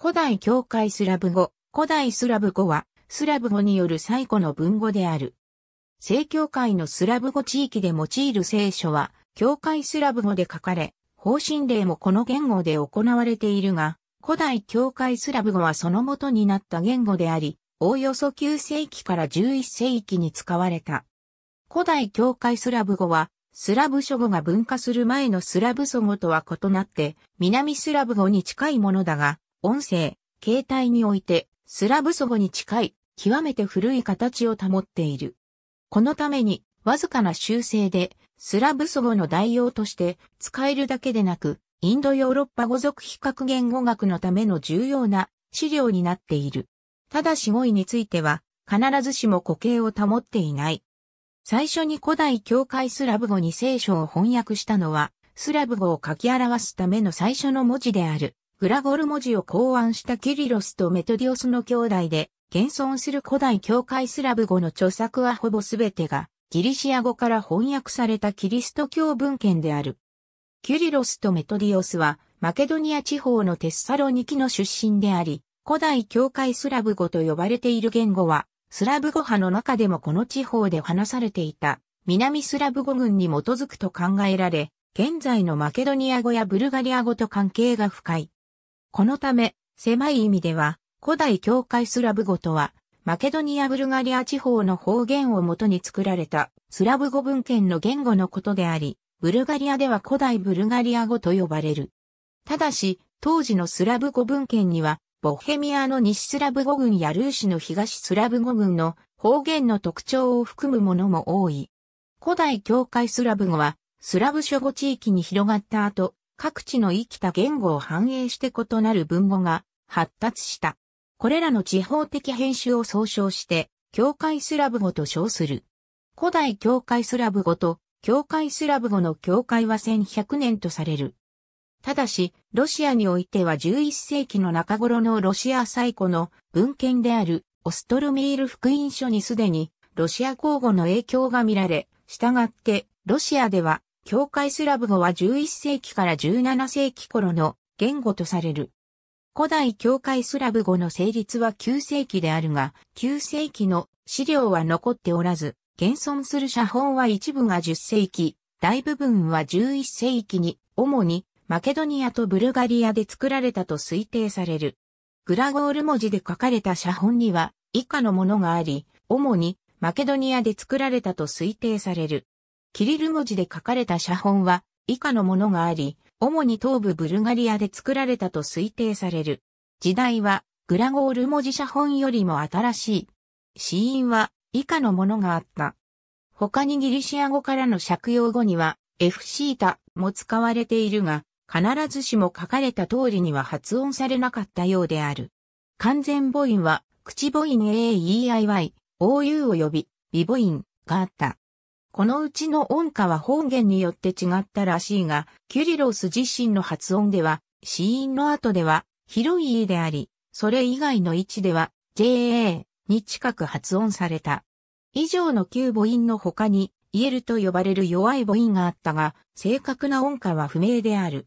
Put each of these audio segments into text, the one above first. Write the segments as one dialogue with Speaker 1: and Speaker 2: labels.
Speaker 1: 古代教会スラブ語、古代スラブ語は、スラブ語による最古の文語である。正教会のスラブ語地域で用いる聖書は、教会スラブ語で書かれ、方針令もこの言語で行われているが、古代教会スラブ語はその元になった言語であり、おおよそ9世紀から11世紀に使われた。古代教会スラブ語は、スラブ諸語が分化する前のスラブ祖語とは異なって、南スラブ語に近いものだが、音声、形態において、スラブ祖語に近い、極めて古い形を保っている。このために、わずかな修正で、スラブ祖語の代用として使えるだけでなく、インドヨーロッパ語族比較言語学のための重要な資料になっている。ただし語彙については、必ずしも固形を保っていない。最初に古代教会スラブ語に聖書を翻訳したのは、スラブ語を書き表すための最初の文字である。グラゴル文字を考案したキリロスとメトディオスの兄弟で、現存する古代教会スラブ語の著作はほぼすべてが、ギリシア語から翻訳されたキリスト教文献である。キュリロスとメトディオスは、マケドニア地方のテッサロニキの出身であり、古代教会スラブ語と呼ばれている言語は、スラブ語派の中でもこの地方で話されていた、南スラブ語群に基づくと考えられ、現在のマケドニア語やブルガリア語と関係が深い。このため、狭い意味では、古代教会スラブ語とは、マケドニア・ブルガリア地方の方言をもとに作られたスラブ語文献の言語のことであり、ブルガリアでは古代ブルガリア語と呼ばれる。ただし、当時のスラブ語文献には、ボヘミアの西スラブ語群やルーシの東スラブ語群の方言の特徴を含むものも多い。古代教会スラブ語は、スラブ諸語地域に広がった後、各地の生きた言語を反映して異なる文語が発達した。これらの地方的編集を総称して、教会スラブ語と称する。古代教会スラブ語と、教会スラブ語の境界は1100年とされる。ただし、ロシアにおいては11世紀の中頃のロシア最古の文献であるオストルミール福音書にすでにロシア交互の影響が見られ、従ってロシアでは教会スラブ語は11世紀から17世紀頃の言語とされる。古代教会スラブ語の成立は9世紀であるが、9世紀の資料は残っておらず、現存する写本は一部が10世紀、大部分は11世紀に、主にマケドニアとブルガリアで作られたと推定される。グラゴール文字で書かれた写本には以下のものがあり、主にマケドニアで作られたと推定される。キリル文字で書かれた写本は以下のものがあり、主に東部ブルガリアで作られたと推定される。時代はグラゴール文字写本よりも新しい。死因は以下のものがあった。他にギリシア語からの借用語には F シータも使われているが、必ずしも書かれた通りには発音されなかったようである。完全母音は口母音 AEIY、OU 及び微母音があった。このうちの音歌は方言によって違ったらしいが、キュリロス自身の発音では、死因の後では、広い家であり、それ以外の位置では、JA に近く発音された。以上の旧母音の他に、イエルと呼ばれる弱い母音があったが、正確な音歌は不明である。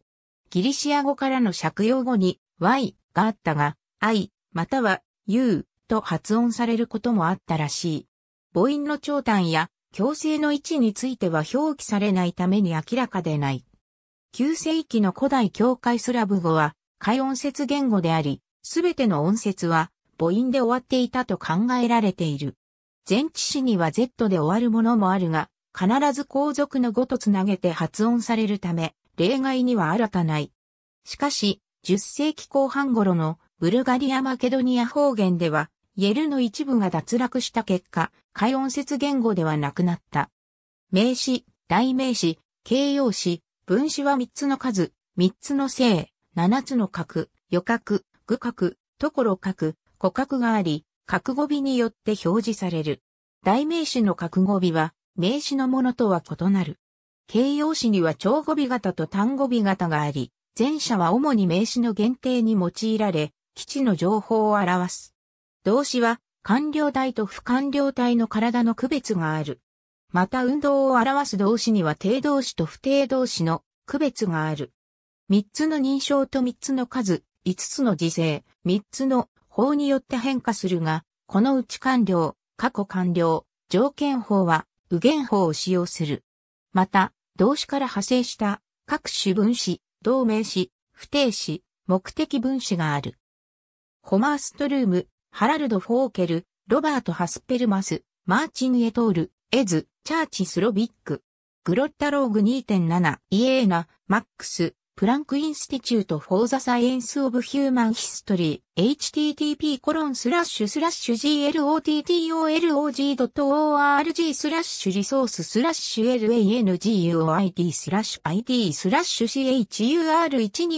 Speaker 1: ギリシア語からの借用語に Y があったが、I または U と発音されることもあったらしい。母音の長短や強制の位置については表記されないために明らかでない。9世紀の古代教会スラブ語は、解音節言語であり、すべての音節は母音で終わっていたと考えられている。前置詞には Z で終わるものもあるが、必ず皇族の語とつなげて発音されるため、例外には新たない。しかし、10世紀後半頃のブルガリア・マケドニア方言では、イェルの一部が脱落した結果、解音節言語ではなくなった。名詞、代名詞、形容詞、分詞は3つの数、3つの性、7つの角、余角、具角、ところ角、骨角があり、角語尾によって表示される。代名詞の角語尾は、名詞のものとは異なる。形容詞には長語尾型と単語尾型があり、前者は主に名詞の限定に用いられ、基地の情報を表す。動詞は官僚体と不官僚体の体の区別がある。また運動を表す動詞には定動詞と不定動詞の区別がある。三つの認証と三つの数、五つの時勢、三つの法によって変化するが、このうち官僚、過去官僚、条件法は右元法を使用する。また、動詞から派生した各種分詞、同名詞、不定詞、目的分詞がある。ホマーストルーム、ハラルド・フォーケル、ロバート・ハスペルマス、マーチン・エトール、エズ、チャーチ・スロビック、グロッタローグ2.7、イエーナ、マックス、プランクインスティチュート・フォーザ・サイエンス・オブ・ヒューマン・ヒストリー、http コロンスラッシュスラッシュ glottolog.org スラッシュリソーススラッシュ languid スラッシュ id スラッシュ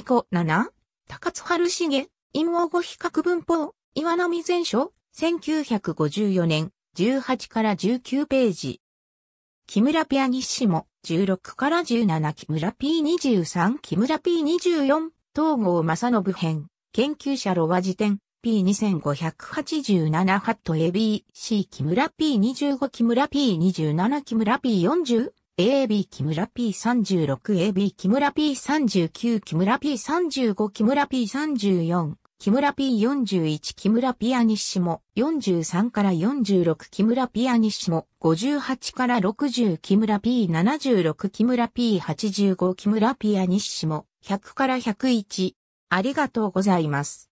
Speaker 1: chur125 7高津春重、陰謀語比較文法岩波全書、1954年、18から19ページ。木村ピアニッシモ、16から17木村 P23 木村 P24 東郷正信編研究者ロワ辞典 P2587 ハット ABC 木村 P25 木村 P27 木村 P40 AB 木村 P36AB 木村 P39 木村 P35 木村 P34 木村 P41 木村ピアニッシモ43から46木村ピアニッシモ58から60木村 P76 木村 P85 木村ピアニッシモ100から101ありがとうございます。